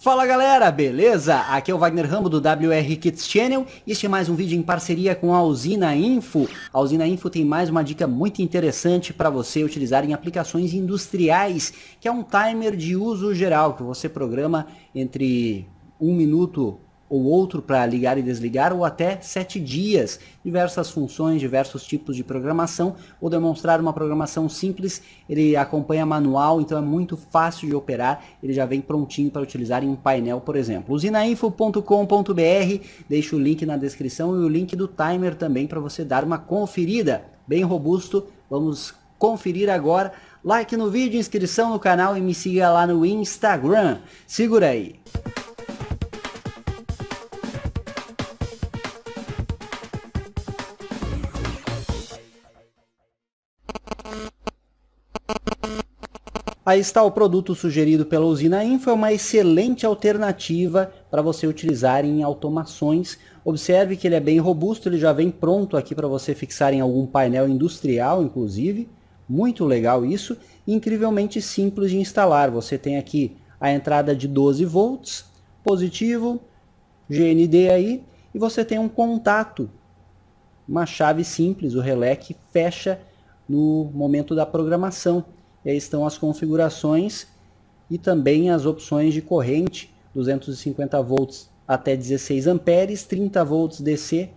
Fala galera, beleza? Aqui é o Wagner Rambo do WR Kids Channel e este é mais um vídeo em parceria com a Usina Info. A Usina Info tem mais uma dica muito interessante para você utilizar em aplicações industriais, que é um timer de uso geral que você programa entre um minuto ou outro para ligar e desligar, ou até sete dias. Diversas funções, diversos tipos de programação. Vou demonstrar uma programação simples, ele acompanha manual, então é muito fácil de operar, ele já vem prontinho para utilizar em um painel, por exemplo. usinainfo.com.br, deixo o link na descrição e o link do timer também para você dar uma conferida. Bem robusto, vamos conferir agora. Like no vídeo, inscrição no canal e me siga lá no Instagram. Segura aí! Aí está o produto sugerido pela usina Info, é uma excelente alternativa para você utilizar em automações. Observe que ele é bem robusto, ele já vem pronto aqui para você fixar em algum painel industrial, inclusive. Muito legal isso. Incrivelmente simples de instalar. Você tem aqui a entrada de 12 volts, positivo, GND aí, e você tem um contato, uma chave simples, o relé que fecha no momento da programação estão as configurações e também as opções de corrente, 250 volts até 16 amperes, 30 volts DC,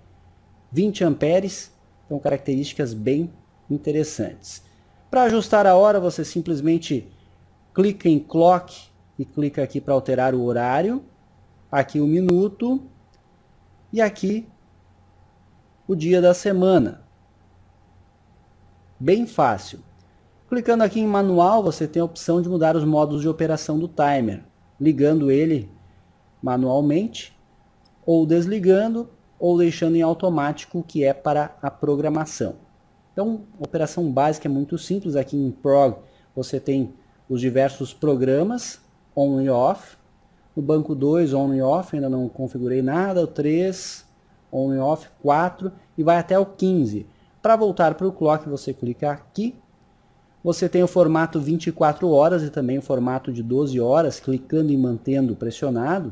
20 amperes, então características bem interessantes. Para ajustar a hora, você simplesmente clica em clock e clica aqui para alterar o horário, aqui o minuto e aqui o dia da semana. Bem fácil. Clicando aqui em manual, você tem a opção de mudar os modos de operação do timer, ligando ele manualmente, ou desligando, ou deixando em automático, que é para a programação. Então, operação básica é muito simples. Aqui em prog, você tem os diversos programas, on e off. No banco 2, on e off, ainda não configurei nada. O 3, on e off, 4 e vai até o 15. Para voltar para o clock, você clica aqui você tem o formato 24 horas e também o formato de 12 horas, clicando e mantendo pressionado.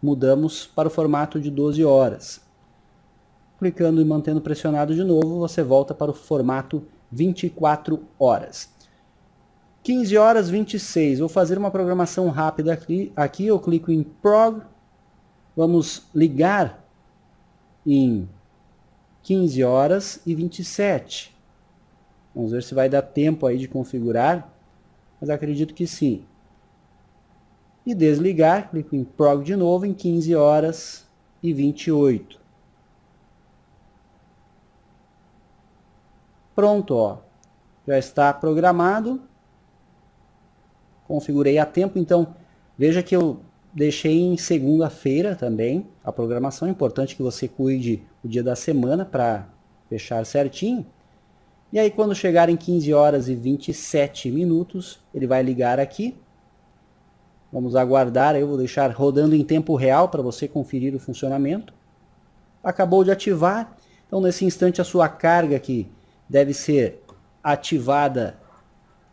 Mudamos para o formato de 12 horas. Clicando e mantendo pressionado de novo, você volta para o formato 24 horas. 15 horas 26, vou fazer uma programação rápida aqui, aqui eu clico em PROG, vamos ligar em 15 horas e 27 Vamos ver se vai dar tempo aí de configurar, mas acredito que sim. E desligar, clico em PROG de novo em 15 horas e 28. Pronto, ó. Já está programado. Configurei a tempo, então veja que eu deixei em segunda-feira também a programação. É importante que você cuide o dia da semana para fechar certinho. E aí quando chegar em 15 horas e 27 minutos, ele vai ligar aqui. Vamos aguardar, eu vou deixar rodando em tempo real para você conferir o funcionamento. Acabou de ativar, então nesse instante a sua carga que deve ser ativada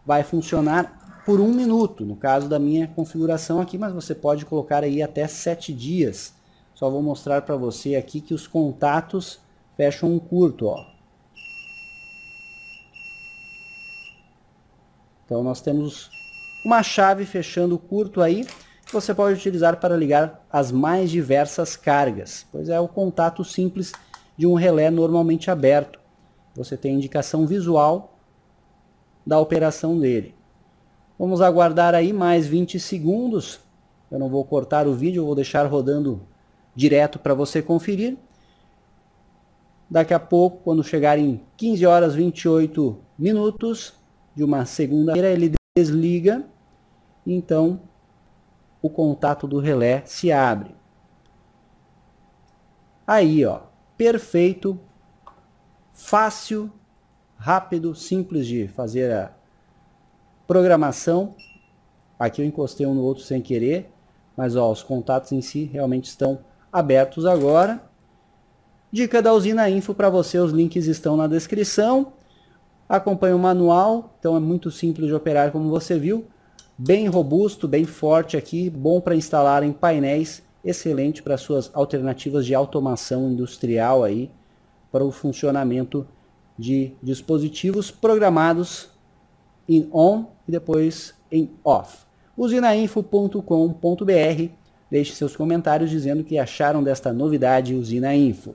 vai funcionar por um minuto, no caso da minha configuração aqui, mas você pode colocar aí até 7 dias. Só vou mostrar para você aqui que os contatos fecham um curto, ó. Então nós temos uma chave fechando curto aí, que você pode utilizar para ligar as mais diversas cargas, pois é o contato simples de um relé normalmente aberto. Você tem indicação visual da operação dele. Vamos aguardar aí mais 20 segundos. Eu não vou cortar o vídeo, eu vou deixar rodando direto para você conferir. Daqui a pouco, quando chegar em 15 horas 28 minutos, de uma segunda-feira, ele desliga, então o contato do relé se abre. Aí, ó, perfeito, fácil, rápido, simples de fazer a programação. Aqui eu encostei um no outro sem querer, mas ó, os contatos em si realmente estão abertos agora. Dica da usina Info para você, os links estão na descrição. Acompanha o manual, então é muito simples de operar como você viu. Bem robusto, bem forte aqui, bom para instalar em painéis, excelente para suas alternativas de automação industrial aí, para o funcionamento de dispositivos programados em on e depois em off. usinainfo.com.br Deixe seus comentários dizendo o que acharam desta novidade Usina Info.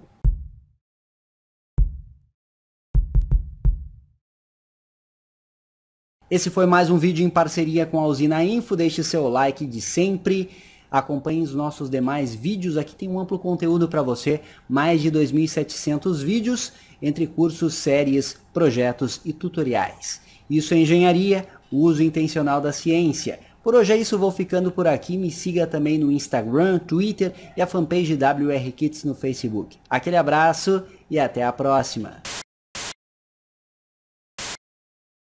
Esse foi mais um vídeo em parceria com a Usina Info. Deixe seu like de sempre. Acompanhe os nossos demais vídeos. Aqui tem um amplo conteúdo para você. Mais de 2.700 vídeos entre cursos, séries, projetos e tutoriais. Isso é engenharia, uso intencional da ciência. Por hoje é isso, vou ficando por aqui. Me siga também no Instagram, Twitter e a fanpage WR Kits no Facebook. Aquele abraço e até a próxima.